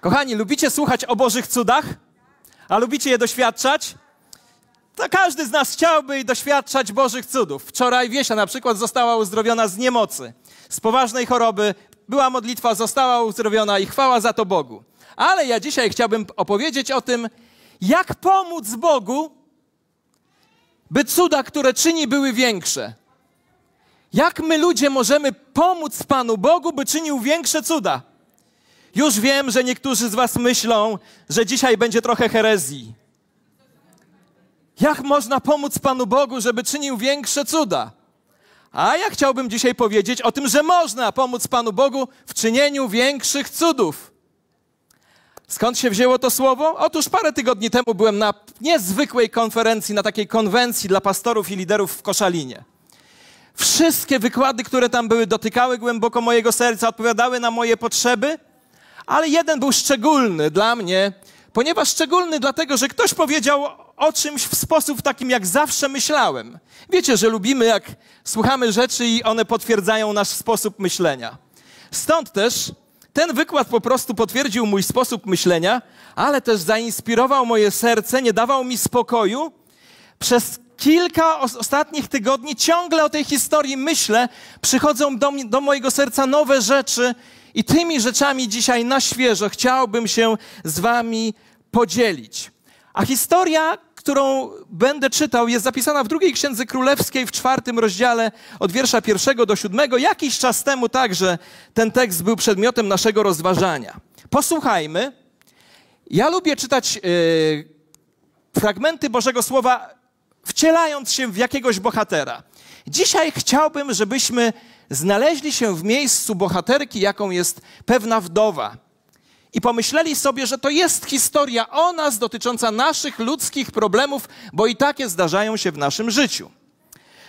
Kochani, lubicie słuchać o Bożych cudach? A lubicie je doświadczać? To każdy z nas chciałby doświadczać Bożych cudów. Wczoraj Wiesia na przykład została uzdrowiona z niemocy, z poważnej choroby. Była modlitwa, została uzdrowiona i chwała za to Bogu. Ale ja dzisiaj chciałbym opowiedzieć o tym, jak pomóc Bogu, by cuda, które czyni, były większe. Jak my ludzie możemy pomóc Panu Bogu, by czynił większe cuda? Już wiem, że niektórzy z Was myślą, że dzisiaj będzie trochę herezji. Jak można pomóc Panu Bogu, żeby czynił większe cuda? A ja chciałbym dzisiaj powiedzieć o tym, że można pomóc Panu Bogu w czynieniu większych cudów. Skąd się wzięło to słowo? Otóż parę tygodni temu byłem na niezwykłej konferencji, na takiej konwencji dla pastorów i liderów w Koszalinie. Wszystkie wykłady, które tam były, dotykały głęboko mojego serca, odpowiadały na moje potrzeby ale jeden był szczególny dla mnie, ponieważ szczególny dlatego, że ktoś powiedział o czymś w sposób takim, jak zawsze myślałem. Wiecie, że lubimy, jak słuchamy rzeczy i one potwierdzają nasz sposób myślenia. Stąd też ten wykład po prostu potwierdził mój sposób myślenia, ale też zainspirował moje serce, nie dawał mi spokoju. Przez kilka ostatnich tygodni ciągle o tej historii myślę, przychodzą do, do mojego serca nowe rzeczy i tymi rzeczami dzisiaj na świeżo chciałbym się z Wami podzielić. A historia, którą będę czytał, jest zapisana w drugiej księdze królewskiej w czwartym rozdziale od wiersza pierwszego do siódmego. Jakiś czas temu także ten tekst był przedmiotem naszego rozważania. Posłuchajmy. Ja lubię czytać. Yy, fragmenty Bożego Słowa wcielając się w jakiegoś bohatera. Dzisiaj chciałbym, żebyśmy znaleźli się w miejscu bohaterki, jaką jest pewna wdowa. I pomyśleli sobie, że to jest historia o nas dotycząca naszych ludzkich problemów, bo i takie zdarzają się w naszym życiu.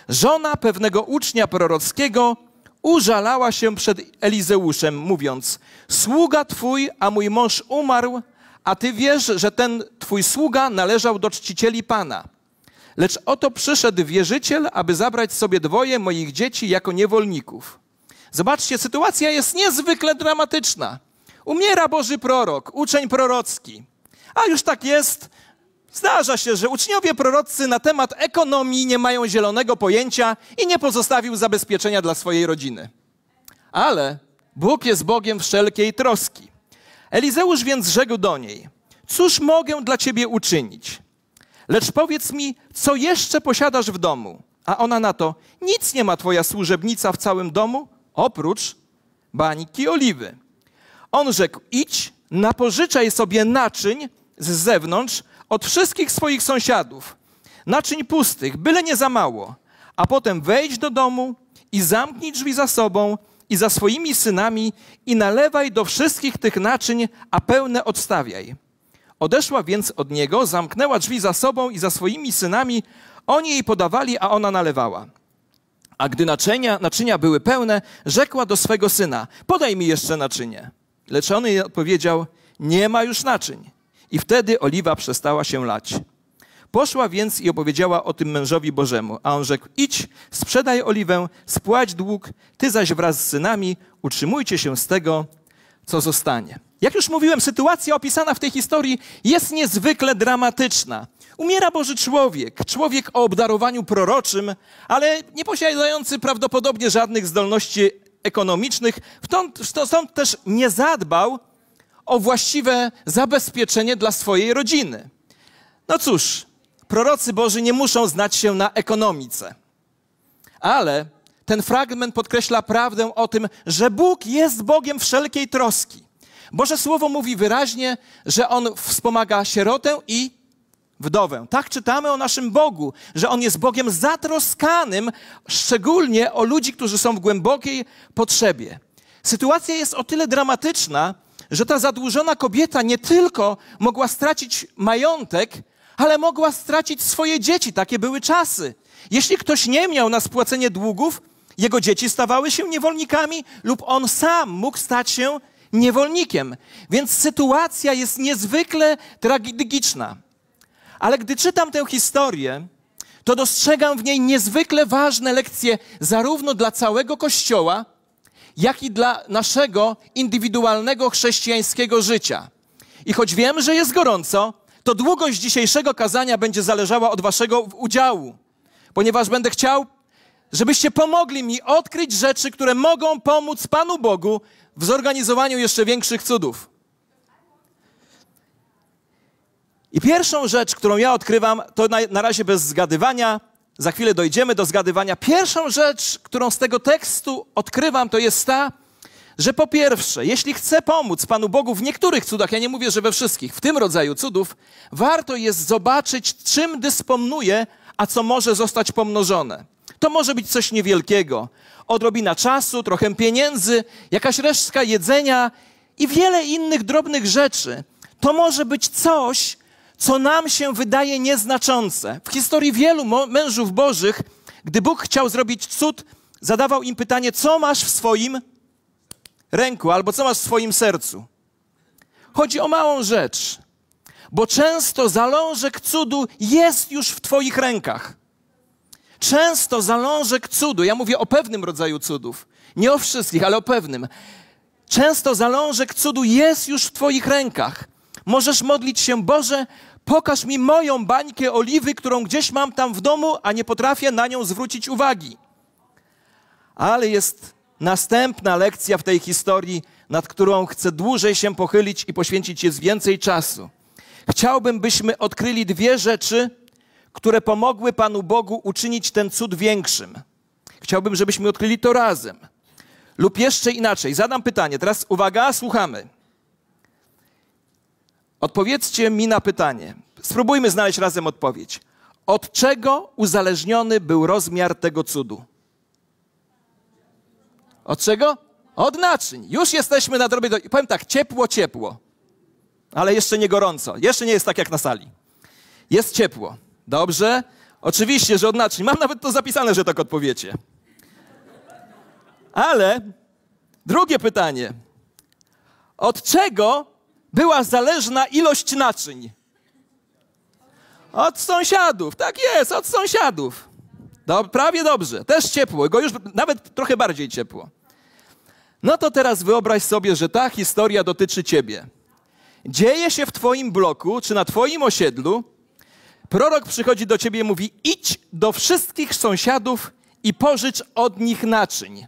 Żona pewnego ucznia prorockiego użalała się przed Elizeuszem, mówiąc: Sługa twój, a mój mąż umarł, a ty wiesz, że ten twój sługa należał do czcicieli pana. Lecz oto przyszedł wierzyciel, aby zabrać sobie dwoje moich dzieci jako niewolników. Zobaczcie, sytuacja jest niezwykle dramatyczna. Umiera Boży prorok, uczeń prorocki. A już tak jest. Zdarza się, że uczniowie prorocy na temat ekonomii nie mają zielonego pojęcia i nie pozostawił zabezpieczenia dla swojej rodziny. Ale Bóg jest Bogiem wszelkiej troski. Elizeusz więc rzekł do niej: Cóż mogę dla ciebie uczynić? Lecz powiedz mi, co jeszcze posiadasz w domu? A ona na to, nic nie ma twoja służebnica w całym domu, oprócz bańki oliwy. On rzekł, idź, napożyczaj sobie naczyń z zewnątrz od wszystkich swoich sąsiadów, naczyń pustych, byle nie za mało, a potem wejdź do domu i zamknij drzwi za sobą i za swoimi synami i nalewaj do wszystkich tych naczyń, a pełne odstawiaj. Odeszła więc od niego, zamknęła drzwi za sobą i za swoimi synami. Oni jej podawali, a ona nalewała. A gdy naczynia, naczynia były pełne, rzekła do swego syna: Podaj mi jeszcze naczynie. Lecz on jej odpowiedział: Nie ma już naczyń. I wtedy oliwa przestała się lać. Poszła więc i opowiedziała o tym mężowi Bożemu, a on rzekł: Idź, sprzedaj oliwę, spłać dług, ty zaś wraz z synami utrzymujcie się z tego, co zostanie. Jak już mówiłem, sytuacja opisana w tej historii jest niezwykle dramatyczna. Umiera Boży człowiek, człowiek o obdarowaniu proroczym, ale nie posiadający prawdopodobnie żadnych zdolności ekonomicznych, stąd, stąd też nie zadbał o właściwe zabezpieczenie dla swojej rodziny. No cóż, prorocy Boży nie muszą znać się na ekonomice, ale ten fragment podkreśla prawdę o tym, że Bóg jest Bogiem wszelkiej troski. Boże Słowo mówi wyraźnie, że On wspomaga sierotę i wdowę. Tak czytamy o naszym Bogu, że On jest Bogiem zatroskanym, szczególnie o ludzi, którzy są w głębokiej potrzebie. Sytuacja jest o tyle dramatyczna, że ta zadłużona kobieta nie tylko mogła stracić majątek, ale mogła stracić swoje dzieci. Takie były czasy. Jeśli ktoś nie miał na spłacenie długów, jego dzieci stawały się niewolnikami lub on sam mógł stać się niewolnikiem. Więc sytuacja jest niezwykle tragiczna. Ale gdy czytam tę historię, to dostrzegam w niej niezwykle ważne lekcje zarówno dla całego Kościoła, jak i dla naszego indywidualnego chrześcijańskiego życia. I choć wiem, że jest gorąco, to długość dzisiejszego kazania będzie zależała od Waszego udziału, ponieważ będę chciał żebyście pomogli mi odkryć rzeczy, które mogą pomóc Panu Bogu w zorganizowaniu jeszcze większych cudów. I pierwszą rzecz, którą ja odkrywam, to na, na razie bez zgadywania, za chwilę dojdziemy do zgadywania. Pierwszą rzecz, którą z tego tekstu odkrywam, to jest ta, że po pierwsze, jeśli chcę pomóc Panu Bogu w niektórych cudach, ja nie mówię, że we wszystkich, w tym rodzaju cudów, warto jest zobaczyć, czym dysponuje, a co może zostać pomnożone. To może być coś niewielkiego. Odrobina czasu, trochę pieniędzy, jakaś resztka jedzenia i wiele innych drobnych rzeczy. To może być coś, co nam się wydaje nieznaczące. W historii wielu mężów bożych, gdy Bóg chciał zrobić cud, zadawał im pytanie, co masz w swoim ręku albo co masz w swoim sercu. Chodzi o małą rzecz, bo często zalążek cudu jest już w Twoich rękach. Często zalążek cudu, ja mówię o pewnym rodzaju cudów, nie o wszystkich, ale o pewnym. Często zalążek cudu jest już w Twoich rękach. Możesz modlić się, Boże, pokaż mi moją bańkę oliwy, którą gdzieś mam tam w domu, a nie potrafię na nią zwrócić uwagi. Ale jest następna lekcja w tej historii, nad którą chcę dłużej się pochylić i poświęcić jest więcej czasu. Chciałbym, byśmy odkryli dwie rzeczy, które pomogły Panu Bogu uczynić ten cud większym? Chciałbym, żebyśmy odkryli to razem. Lub jeszcze inaczej, zadam pytanie. Teraz uwaga, słuchamy. Odpowiedzcie mi na pytanie. Spróbujmy znaleźć razem odpowiedź. Od czego uzależniony był rozmiar tego cudu? Od czego? Od naczyń. Już jesteśmy na drobie. Do... Powiem tak, ciepło, ciepło. Ale jeszcze nie gorąco. Jeszcze nie jest tak jak na sali. Jest ciepło. Dobrze? Oczywiście, że odnaczni. Mam nawet to zapisane, że tak odpowiecie. Ale drugie pytanie. Od czego była zależna ilość naczyń? Od sąsiadów. Tak jest, od sąsiadów. Do, prawie dobrze. Też ciepło. Go już nawet trochę bardziej ciepło. No to teraz wyobraź sobie, że ta historia dotyczy ciebie. Dzieje się w twoim bloku czy na twoim osiedlu Prorok przychodzi do ciebie i mówi: idź do wszystkich sąsiadów i pożycz od nich naczyń.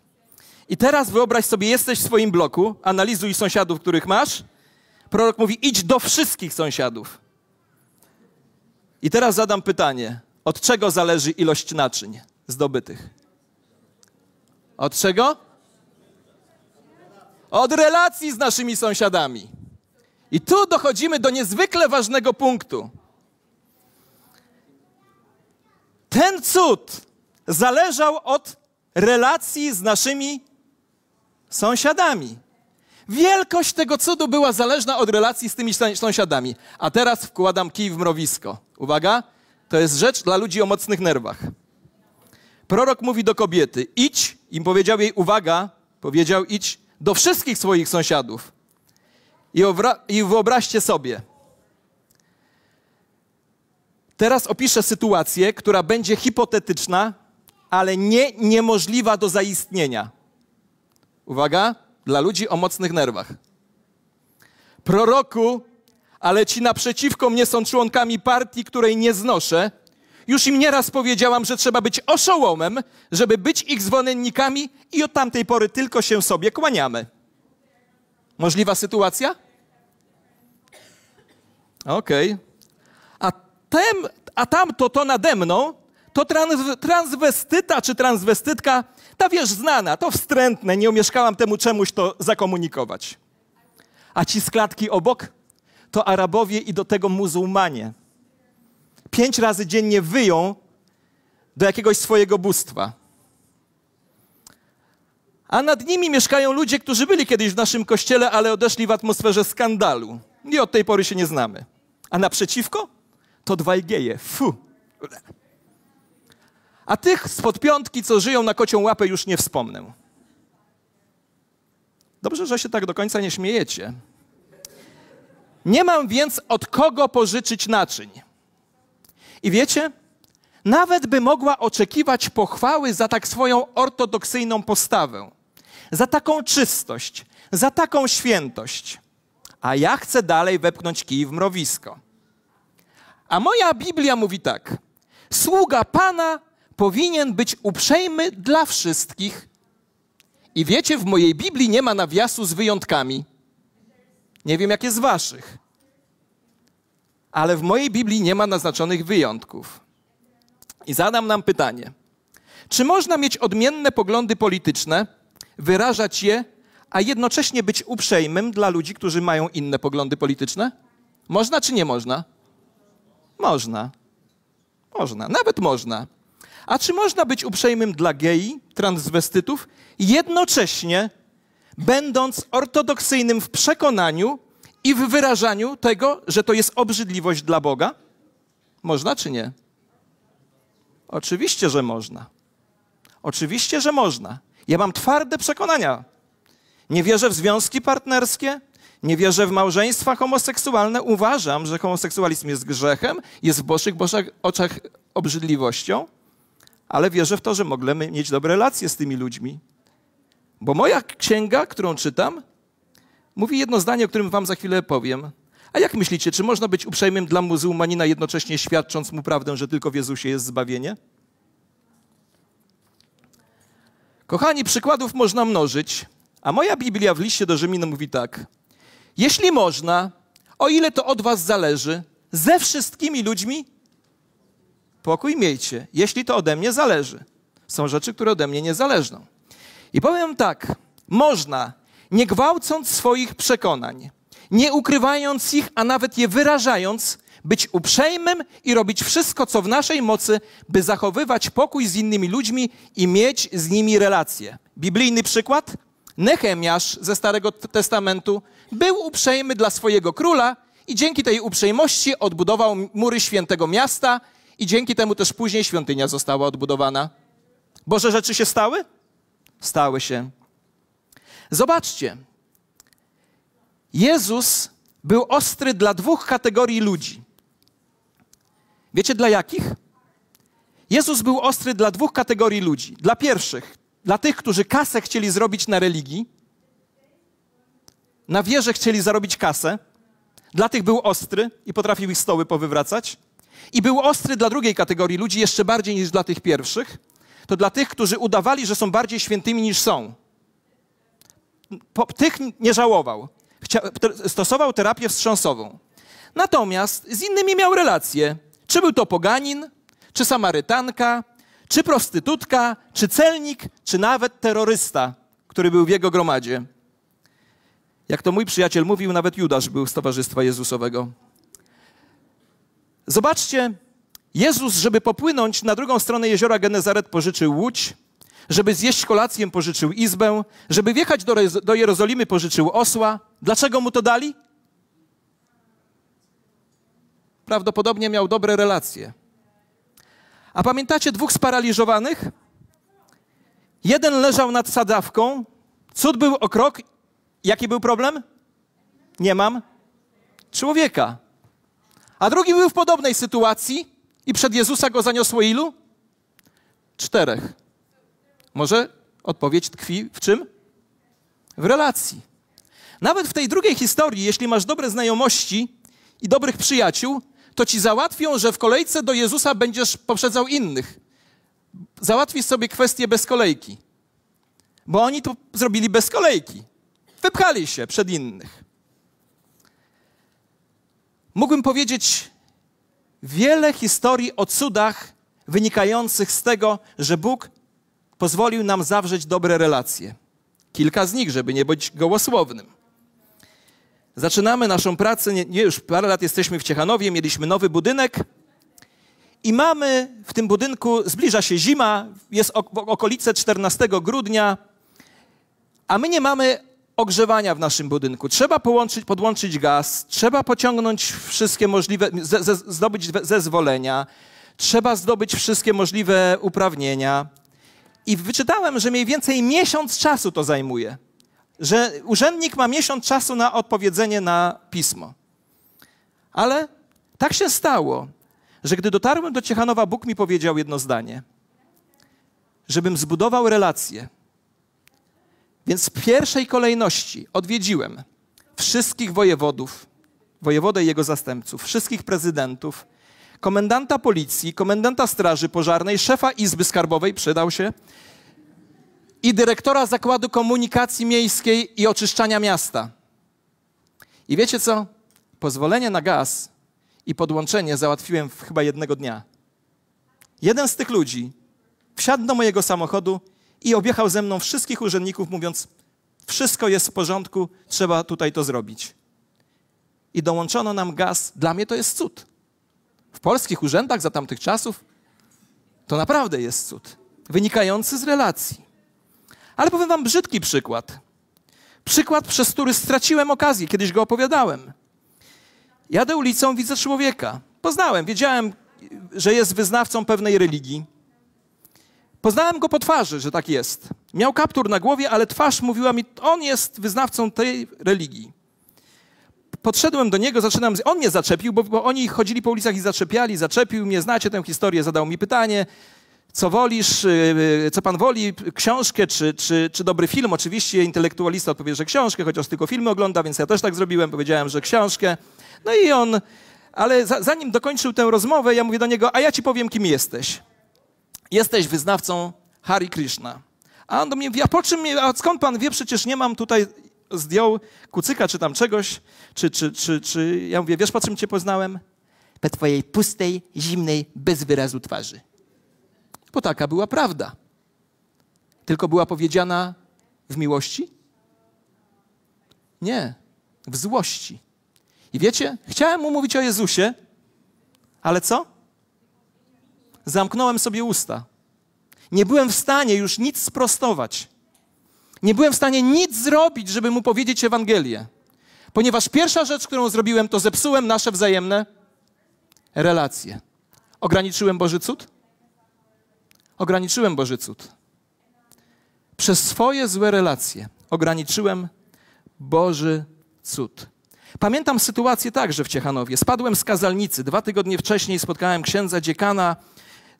I teraz wyobraź sobie, jesteś w swoim bloku, analizuj sąsiadów, których masz. Prorok mówi: idź do wszystkich sąsiadów. I teraz zadam pytanie: od czego zależy ilość naczyń zdobytych? Od czego? Od relacji z naszymi sąsiadami. I tu dochodzimy do niezwykle ważnego punktu. Ten cud zależał od relacji z naszymi sąsiadami. Wielkość tego cudu była zależna od relacji z tymi sąsiadami. A teraz wkładam kij w mrowisko. Uwaga, to jest rzecz dla ludzi o mocnych nerwach. Prorok mówi do kobiety: idź, im powiedział jej: uwaga, powiedział: idź do wszystkich swoich sąsiadów. I, I wyobraźcie sobie, Teraz opiszę sytuację, która będzie hipotetyczna, ale nie niemożliwa do zaistnienia. Uwaga, dla ludzi o mocnych nerwach. Proroku, ale ci naprzeciwko mnie są członkami partii, której nie znoszę. Już im nieraz powiedziałam, że trzeba być oszołomem, żeby być ich zwolennikami i od tamtej pory tylko się sobie kłaniamy. Możliwa sytuacja? Okej. Okay tem, a tamto to nade mną, to trans, transwestyta czy transwestytka, ta wiesz, znana, to wstrętne, nie umieszkałam temu czemuś to zakomunikować. A ci z klatki obok to Arabowie i do tego muzułmanie. Pięć razy dziennie wyją do jakiegoś swojego bóstwa. A nad nimi mieszkają ludzie, którzy byli kiedyś w naszym kościele, ale odeszli w atmosferze skandalu. I od tej pory się nie znamy. A naprzeciwko to dwaj geje. Fu. A tych spod piątki, co żyją na kocią łapę, już nie wspomnę. Dobrze, że się tak do końca nie śmiejecie. Nie mam więc od kogo pożyczyć naczyń. I wiecie, nawet by mogła oczekiwać pochwały za tak swoją ortodoksyjną postawę, za taką czystość, za taką świętość. A ja chcę dalej wepchnąć kij w mrowisko. A moja Biblia mówi tak: Sługa Pana powinien być uprzejmy dla wszystkich. I wiecie, w mojej Biblii nie ma nawiasu z wyjątkami. Nie wiem, jak jest waszych. Ale w mojej Biblii nie ma naznaczonych wyjątków. I zadam nam pytanie: czy można mieć odmienne poglądy polityczne, wyrażać je, a jednocześnie być uprzejmym dla ludzi, którzy mają inne poglądy polityczne? Można czy nie można? Można. Można, nawet można. A czy można być uprzejmym dla gei, transwestytów, jednocześnie będąc ortodoksyjnym w przekonaniu i w wyrażaniu tego, że to jest obrzydliwość dla Boga? Można czy nie? Oczywiście, że można. Oczywiście, że można. Ja mam twarde przekonania. Nie wierzę w związki partnerskie, nie wierzę w małżeństwa homoseksualne. Uważam, że homoseksualizm jest grzechem, jest w bożych, bożych oczach obrzydliwością, ale wierzę w to, że możemy mieć dobre relacje z tymi ludźmi. Bo moja księga, którą czytam, mówi jedno zdanie, o którym wam za chwilę powiem. A jak myślicie, czy można być uprzejmym dla muzułmanina, jednocześnie świadcząc mu prawdę, że tylko w Jezusie jest zbawienie? Kochani, przykładów można mnożyć, a moja Biblia w liście do Rzymin mówi tak – jeśli można, o ile to od was zależy, ze wszystkimi ludźmi pokój miejcie, jeśli to ode mnie zależy. Są rzeczy, które ode mnie nie zależą. I powiem tak, można, nie gwałcąc swoich przekonań, nie ukrywając ich, a nawet je wyrażając, być uprzejmym i robić wszystko, co w naszej mocy, by zachowywać pokój z innymi ludźmi i mieć z nimi relacje. Biblijny przykład? Nechemiasz ze Starego Testamentu, był uprzejmy dla swojego króla i dzięki tej uprzejmości odbudował mury świętego miasta i dzięki temu też później świątynia została odbudowana. Boże rzeczy się stały? Stały się. Zobaczcie. Jezus był ostry dla dwóch kategorii ludzi. Wiecie dla jakich? Jezus był ostry dla dwóch kategorii ludzi. Dla pierwszych, dla tych, którzy kasę chcieli zrobić na religii, na wieże chcieli zarobić kasę. Dla tych był ostry i potrafił ich stoły powywracać. I był ostry dla drugiej kategorii ludzi jeszcze bardziej niż dla tych pierwszych. To dla tych, którzy udawali, że są bardziej świętymi niż są. Po, tych nie żałował. Chcia, stosował terapię wstrząsową. Natomiast z innymi miał relacje. Czy był to poganin, czy samarytanka, czy prostytutka, czy celnik, czy nawet terrorysta, który był w jego gromadzie. Jak to mój przyjaciel mówił, nawet Judasz był z Towarzystwa Jezusowego. Zobaczcie, Jezus, żeby popłynąć na drugą stronę jeziora Genezaret, pożyczył łódź, żeby zjeść kolację, pożyczył izbę, żeby wjechać do, do Jerozolimy, pożyczył osła. Dlaczego mu to dali? Prawdopodobnie miał dobre relacje. A pamiętacie dwóch sparaliżowanych? Jeden leżał nad sadawką, cud był o krok Jaki był problem? Nie mam człowieka. A drugi był w podobnej sytuacji i przed Jezusa go zaniosło ilu? Czterech. Może odpowiedź tkwi w czym? W relacji. Nawet w tej drugiej historii, jeśli masz dobre znajomości i dobrych przyjaciół, to ci załatwią, że w kolejce do Jezusa będziesz poprzedzał innych. Załatwisz sobie kwestię bez kolejki. Bo oni to zrobili bez kolejki wyprali się przed innych. Mógłbym powiedzieć wiele historii o cudach wynikających z tego, że Bóg pozwolił nam zawrzeć dobre relacje. Kilka z nich, żeby nie być gołosłownym. Zaczynamy naszą pracę, nie, nie, już parę lat jesteśmy w Ciechanowie, mieliśmy nowy budynek i mamy w tym budynku, zbliża się zima, jest ok, okolice 14 grudnia, a my nie mamy ogrzewania w naszym budynku. Trzeba połączyć, podłączyć gaz, trzeba pociągnąć wszystkie możliwe, ze, ze, zdobyć zezwolenia, trzeba zdobyć wszystkie możliwe uprawnienia. I wyczytałem, że mniej więcej miesiąc czasu to zajmuje. Że urzędnik ma miesiąc czasu na odpowiedzenie na pismo. Ale tak się stało, że gdy dotarłem do Ciechanowa, Bóg mi powiedział jedno zdanie: żebym zbudował relacje więc w pierwszej kolejności odwiedziłem wszystkich wojewodów, wojewodę i jego zastępców, wszystkich prezydentów, komendanta policji, komendanta straży pożarnej, szefa izby skarbowej, przydał się, i dyrektora zakładu komunikacji miejskiej i oczyszczania miasta. I wiecie co? Pozwolenie na gaz i podłączenie załatwiłem w chyba jednego dnia. Jeden z tych ludzi wsiadł do mojego samochodu i objechał ze mną wszystkich urzędników, mówiąc: Wszystko jest w porządku, trzeba tutaj to zrobić. I dołączono nam gaz. Dla mnie to jest cud. W polskich urzędach za tamtych czasów to naprawdę jest cud, wynikający z relacji. Ale powiem Wam brzydki przykład. Przykład, przez który straciłem okazję, kiedyś go opowiadałem. Jadę ulicą, widzę człowieka. Poznałem, wiedziałem, że jest wyznawcą pewnej religii. Poznałem go po twarzy, że tak jest. Miał kaptur na głowie, ale twarz mówiła mi, on jest wyznawcą tej religii. Podszedłem do niego, zaczynam. Z... On mnie zaczepił, bo, bo oni chodzili po ulicach i zaczepiali, zaczepił mnie, znacie tę historię, zadał mi pytanie co wolisz, y, y, co pan woli, książkę czy, czy, czy, dobry film. Oczywiście intelektualista odpowie, że książkę, chociaż tylko filmy ogląda, więc ja też tak zrobiłem, powiedziałem, że książkę. No i on, ale za, zanim dokończył tę rozmowę, ja mówię do niego, a ja ci powiem, kim jesteś jesteś wyznawcą Hari Krishna. A on do mnie mówi, a po czym, a skąd pan wie, przecież nie mam tutaj, zdjął kucyka czy tam czegoś, czy, czy, czy, czy, ja mówię, wiesz po czym cię poznałem? Po twojej pustej, zimnej, bez wyrazu twarzy. Bo taka była prawda. Tylko była powiedziana w miłości? Nie, w złości. I wiecie, chciałem mu mówić o Jezusie, ale co? zamknąłem sobie usta. Nie byłem w stanie już nic sprostować. Nie byłem w stanie nic zrobić, żeby mu powiedzieć Ewangelię. Ponieważ pierwsza rzecz, którą zrobiłem, to zepsułem nasze wzajemne relacje. Ograniczyłem Boży cud? Ograniczyłem Boży cud. Przez swoje złe relacje ograniczyłem Boży cud. Pamiętam sytuację także w Ciechanowie. Spadłem z kazalnicy. Dwa tygodnie wcześniej spotkałem księdza dziekana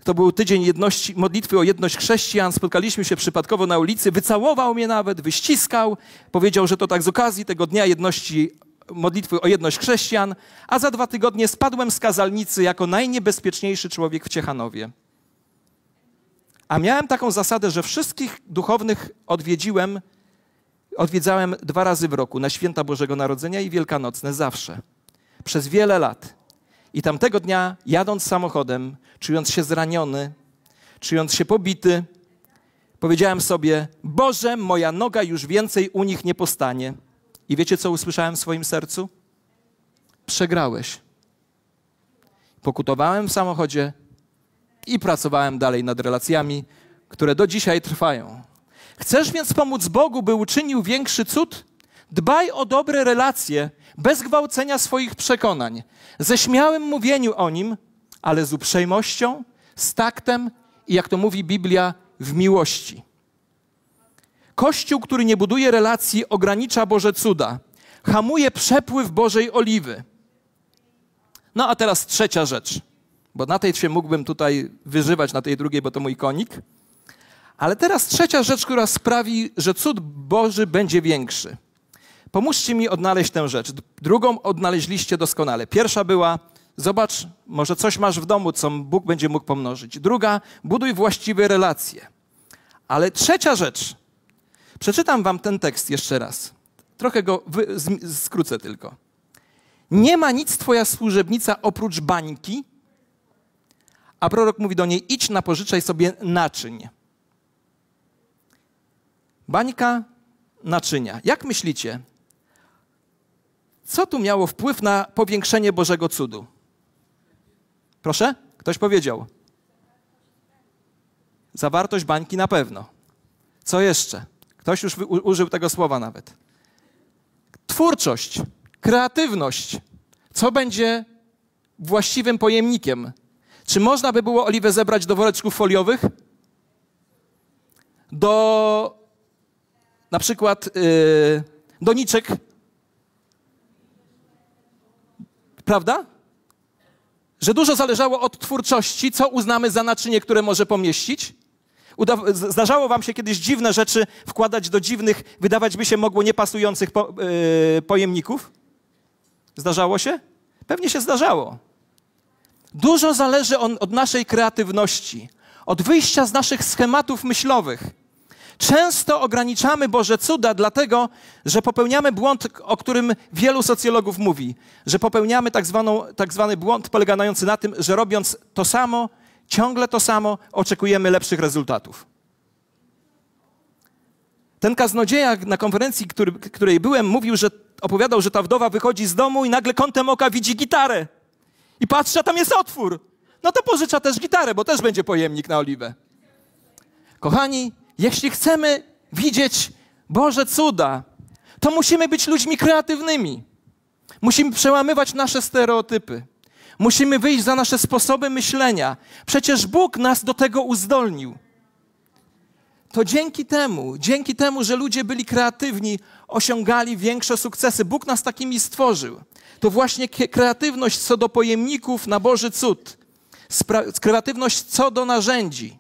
to był tydzień jedności, modlitwy o jedność chrześcijan. Spotkaliśmy się przypadkowo na ulicy. Wycałował mnie nawet, wyściskał. Powiedział, że to tak z okazji tego dnia jedności, modlitwy o jedność chrześcijan. A za dwa tygodnie spadłem z kazalnicy jako najniebezpieczniejszy człowiek w Ciechanowie. A miałem taką zasadę, że wszystkich duchownych odwiedziłem, odwiedzałem dwa razy w roku, na święta Bożego Narodzenia i Wielkanocne zawsze. Przez wiele lat. I tamtego dnia, jadąc samochodem, czując się zraniony, czując się pobity, powiedziałem sobie: Boże, moja noga już więcej u nich nie postanie. I wiecie, co usłyszałem w swoim sercu? Przegrałeś. Pokutowałem w samochodzie i pracowałem dalej nad relacjami, które do dzisiaj trwają. Chcesz więc pomóc Bogu, by uczynił większy cud? Dbaj o dobre relacje, bez gwałcenia swoich przekonań, ze śmiałym mówieniu o nim, ale z uprzejmością, z taktem i, jak to mówi Biblia, w miłości. Kościół, który nie buduje relacji, ogranicza Boże cuda, hamuje przepływ Bożej oliwy. No a teraz trzecia rzecz, bo na tej się mógłbym tutaj wyżywać, na tej drugiej, bo to mój konik. Ale teraz trzecia rzecz, która sprawi, że cud Boży będzie większy pomóżcie mi odnaleźć tę rzecz. Drugą odnaleźliście doskonale. Pierwsza była, zobacz, może coś masz w domu, co Bóg będzie mógł pomnożyć. Druga, buduj właściwe relacje. Ale trzecia rzecz, przeczytam wam ten tekst jeszcze raz. Trochę go skrócę tylko. Nie ma nic twoja służebnica oprócz bańki, a prorok mówi do niej, idź na pożyczaj sobie naczyń. Bańka, naczynia. Jak myślicie, co tu miało wpływ na powiększenie Bożego cudu? Proszę? Ktoś powiedział. Zawartość bańki na pewno. Co jeszcze? Ktoś już użył tego słowa nawet. Twórczość, kreatywność. Co będzie właściwym pojemnikiem? Czy można by było oliwę zebrać do woreczków foliowych? Do na przykład yy, doniczek Prawda? Że dużo zależało od twórczości, co uznamy za naczynie, które może pomieścić. Uda zdarzało wam się kiedyś dziwne rzeczy wkładać do dziwnych, wydawać by się mogło niepasujących po yy, pojemników? Zdarzało się? Pewnie się zdarzało. Dużo zależy on od naszej kreatywności, od wyjścia z naszych schematów myślowych. Często ograniczamy Boże cuda, dlatego że popełniamy błąd, o którym wielu socjologów mówi, że popełniamy tak, zwaną, tak zwany błąd polegający na tym, że robiąc to samo, ciągle to samo, oczekujemy lepszych rezultatów. Ten kaznodzieja na konferencji, który, której byłem, mówił, że opowiadał, że ta wdowa wychodzi z domu i nagle kątem oka widzi gitarę. I patrzy, a tam jest otwór. No to pożycza też gitarę, bo też będzie pojemnik na oliwę. Kochani, jeśli chcemy widzieć Boże cuda, to musimy być ludźmi kreatywnymi. Musimy przełamywać nasze stereotypy. Musimy wyjść za nasze sposoby myślenia. Przecież Bóg nas do tego uzdolnił. To dzięki temu, dzięki temu, że ludzie byli kreatywni, osiągali większe sukcesy. Bóg nas takimi stworzył. To właśnie kreatywność co do pojemników na Boży cud, kreatywność co do narzędzi,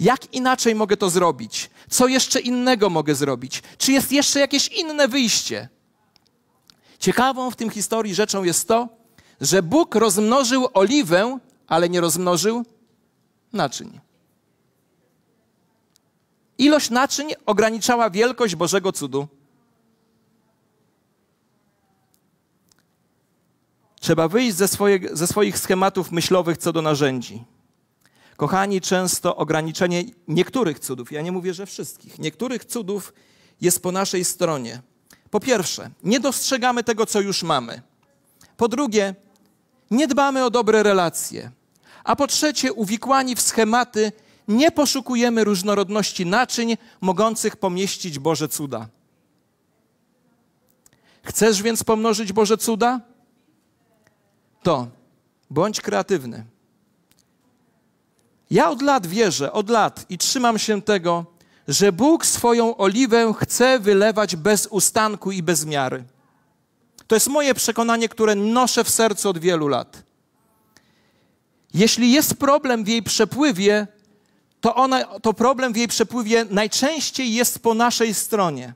jak inaczej mogę to zrobić? Co jeszcze innego mogę zrobić? Czy jest jeszcze jakieś inne wyjście? Ciekawą w tym historii rzeczą jest to, że Bóg rozmnożył oliwę, ale nie rozmnożył naczyń. Ilość naczyń ograniczała wielkość Bożego cudu. Trzeba wyjść ze, swoich, ze swoich schematów myślowych co do narzędzi. Kochani, często ograniczenie niektórych cudów, ja nie mówię, że wszystkich, niektórych cudów jest po naszej stronie. Po pierwsze, nie dostrzegamy tego, co już mamy. Po drugie, nie dbamy o dobre relacje. A po trzecie, uwikłani w schematy, nie poszukujemy różnorodności naczyń mogących pomieścić Boże cuda. Chcesz więc pomnożyć Boże cuda? To bądź kreatywny. Ja od lat wierzę, od lat i trzymam się tego, że Bóg swoją oliwę chce wylewać bez ustanku i bez miary. To jest moje przekonanie, które noszę w sercu od wielu lat. Jeśli jest problem w jej przepływie, to, ona, to problem w jej przepływie najczęściej jest po naszej stronie.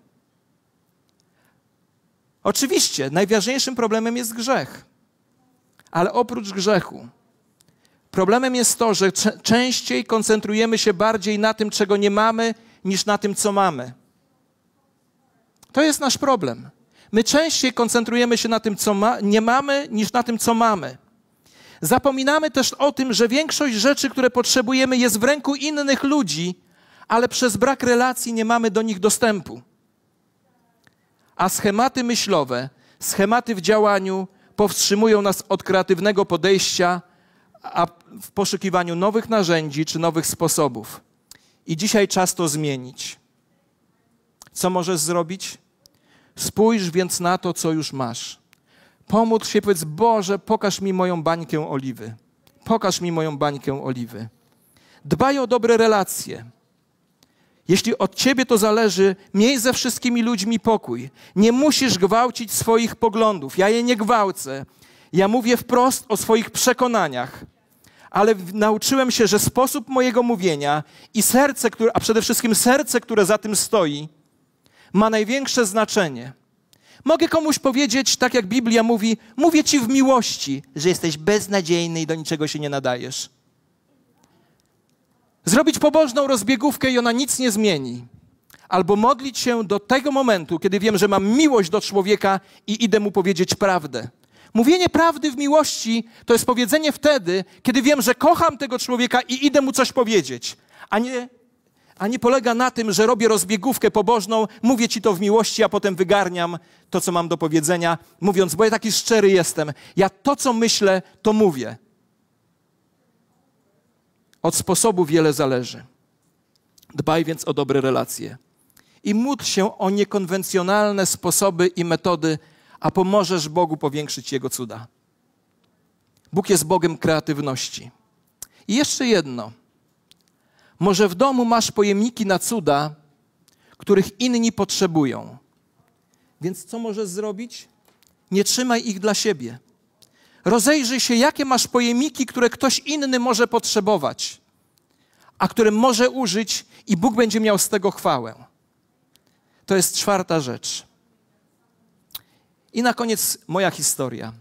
Oczywiście, najważniejszym problemem jest grzech, ale oprócz grzechu Problemem jest to, że częściej koncentrujemy się bardziej na tym, czego nie mamy, niż na tym, co mamy. To jest nasz problem. My częściej koncentrujemy się na tym, co ma nie mamy, niż na tym, co mamy. Zapominamy też o tym, że większość rzeczy, które potrzebujemy, jest w ręku innych ludzi, ale przez brak relacji nie mamy do nich dostępu. A schematy myślowe, schematy w działaniu powstrzymują nas od kreatywnego podejścia a w poszukiwaniu nowych narzędzi czy nowych sposobów. I dzisiaj czas to zmienić. Co możesz zrobić? Spójrz więc na to, co już masz. Pomódl się, powiedz: Boże, pokaż mi moją bańkę oliwy. Pokaż mi moją bańkę oliwy. Dbaj o dobre relacje. Jeśli od ciebie to zależy, miej ze wszystkimi ludźmi pokój. Nie musisz gwałcić swoich poglądów. Ja je nie gwałcę. Ja mówię wprost o swoich przekonaniach, ale nauczyłem się, że sposób mojego mówienia i serce, które, a przede wszystkim serce, które za tym stoi, ma największe znaczenie. Mogę komuś powiedzieć, tak jak Biblia mówi, mówię ci w miłości, że jesteś beznadziejny i do niczego się nie nadajesz. Zrobić pobożną rozbiegówkę i ona nic nie zmieni. Albo modlić się do tego momentu, kiedy wiem, że mam miłość do człowieka i idę mu powiedzieć prawdę. Mówienie prawdy w miłości to jest powiedzenie wtedy, kiedy wiem, że kocham tego człowieka i idę mu coś powiedzieć, a nie, a nie polega na tym, że robię rozbiegówkę pobożną, mówię ci to w miłości, a potem wygarniam to, co mam do powiedzenia, mówiąc, bo ja taki szczery jestem. Ja to, co myślę, to mówię. Od sposobu wiele zależy. Dbaj więc o dobre relacje i módl się o niekonwencjonalne sposoby i metody a pomożesz Bogu powiększyć Jego cuda. Bóg jest Bogiem kreatywności. I jeszcze jedno. Może w domu masz pojemniki na cuda, których inni potrzebują. Więc co możesz zrobić? Nie trzymaj ich dla siebie. Rozejrzyj się, jakie masz pojemniki, które ktoś inny może potrzebować, a którym może użyć i Bóg będzie miał z tego chwałę. To jest czwarta rzecz. I na koniec moja historia.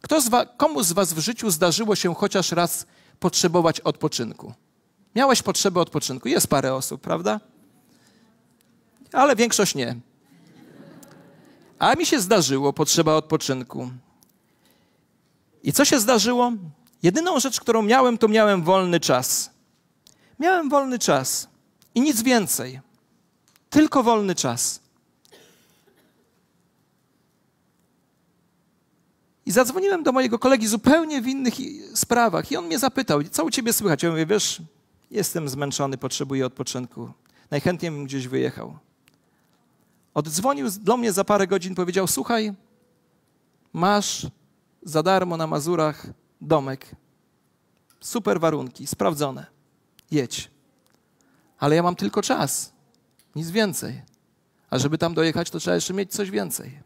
Kto z was, komu z Was w życiu zdarzyło się chociaż raz potrzebować odpoczynku? Miałeś potrzebę odpoczynku. Jest parę osób, prawda? Ale większość nie. A mi się zdarzyło potrzeba odpoczynku. I co się zdarzyło? Jedyną rzecz, którą miałem, to miałem wolny czas. Miałem wolny czas i nic więcej. Tylko wolny czas. I zadzwoniłem do mojego kolegi zupełnie w innych sprawach i on mnie zapytał, co u ciebie słychać? Ja mówię, wiesz, jestem zmęczony, potrzebuję odpoczynku. Najchętniej bym gdzieś wyjechał. Oddzwonił do mnie za parę godzin, powiedział, słuchaj, masz za darmo na Mazurach domek. Super warunki, sprawdzone. Jedź. Ale ja mam tylko czas, nic więcej. A żeby tam dojechać, to trzeba jeszcze mieć coś więcej.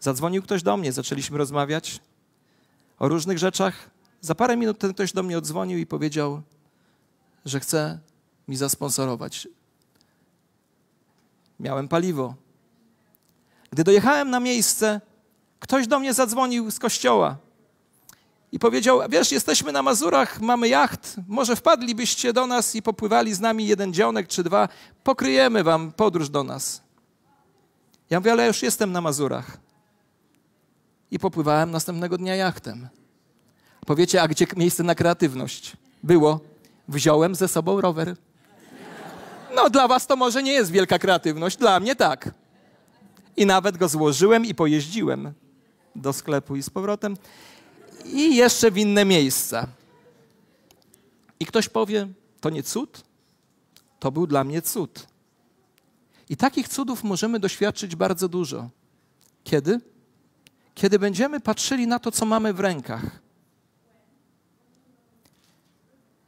Zadzwonił ktoś do mnie, zaczęliśmy rozmawiać o różnych rzeczach. Za parę minut ten ktoś do mnie odzwonił i powiedział, że chce mi zasponsorować. Miałem paliwo. Gdy dojechałem na miejsce, ktoś do mnie zadzwonił z kościoła i powiedział: Wiesz, jesteśmy na Mazurach, mamy jacht, może wpadlibyście do nas i popływali z nami jeden dzionek czy dwa, pokryjemy wam podróż do nas. Ja mówię, ale już jestem na Mazurach i popływałem następnego dnia jachtem. Powiecie, a gdzie miejsce na kreatywność? Było. Wziąłem ze sobą rower. No, dla was to może nie jest wielka kreatywność, dla mnie tak. I nawet go złożyłem i pojeździłem do sklepu i z powrotem. I jeszcze w inne miejsca. I ktoś powie, to nie cud? To był dla mnie cud. I takich cudów możemy doświadczyć bardzo dużo. Kiedy? kiedy będziemy patrzyli na to, co mamy w rękach,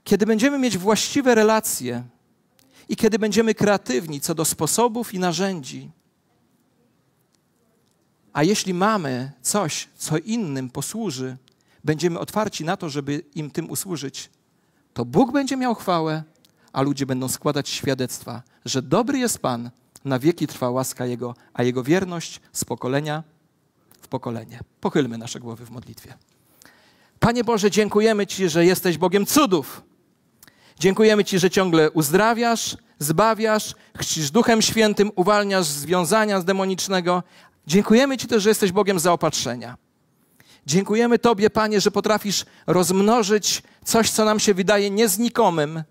kiedy będziemy mieć właściwe relacje i kiedy będziemy kreatywni co do sposobów i narzędzi, a jeśli mamy coś, co innym posłuży, będziemy otwarci na to, żeby im tym usłużyć, to Bóg będzie miał chwałę, a ludzie będą składać świadectwa, że dobry jest Pan, na wieki trwa łaska Jego, a Jego wierność z pokolenia pokolenie. Pochylmy nasze głowy w modlitwie. Panie Boże, dziękujemy Ci, że jesteś Bogiem cudów. Dziękujemy Ci, że ciągle uzdrawiasz, zbawiasz, chcisz Duchem Świętym, uwalniasz związania z demonicznego. Dziękujemy Ci też, że jesteś Bogiem zaopatrzenia. Dziękujemy Tobie, Panie, że potrafisz rozmnożyć coś, co nam się wydaje nieznikomym,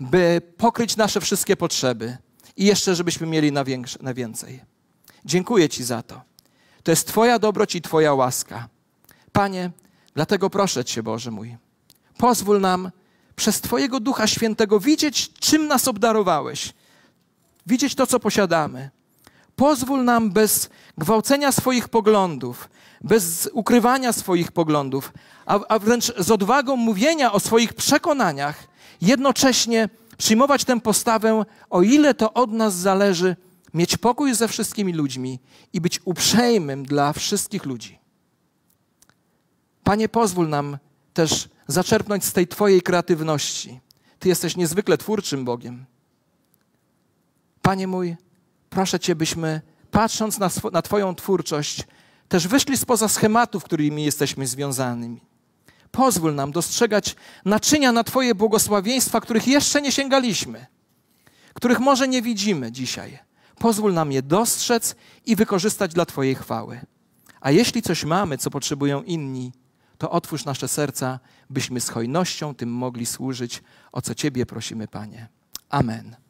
by pokryć nasze wszystkie potrzeby i jeszcze, żebyśmy mieli na, większe, na więcej. Dziękuję Ci za to. To jest Twoja dobroć i Twoja łaska. Panie, dlatego proszę Cię, Boże mój, pozwól nam przez Twojego Ducha Świętego widzieć, czym nas obdarowałeś, widzieć to, co posiadamy. Pozwól nam bez gwałcenia swoich poglądów, bez ukrywania swoich poglądów, a, a wręcz z odwagą mówienia o swoich przekonaniach, jednocześnie przyjmować tę postawę, o ile to od nas zależy, mieć pokój ze wszystkimi ludźmi i być uprzejmym dla wszystkich ludzi. Panie, pozwól nam też zaczerpnąć z tej Twojej kreatywności. Ty jesteś niezwykle twórczym Bogiem. Panie mój, proszę Cię, byśmy, patrząc na, sw- na Twoją twórczość, też wyszli spoza schematów, którymi jesteśmy związanymi. Pozwól nam dostrzegać naczynia na Twoje błogosławieństwa, których jeszcze nie sięgaliśmy, których może nie widzimy dzisiaj pozwól nam je dostrzec i wykorzystać dla Twojej chwały. A jeśli coś mamy, co potrzebują inni, to otwórz nasze serca, byśmy z hojnością tym mogli służyć, o co Ciebie prosimy, Panie. Amen.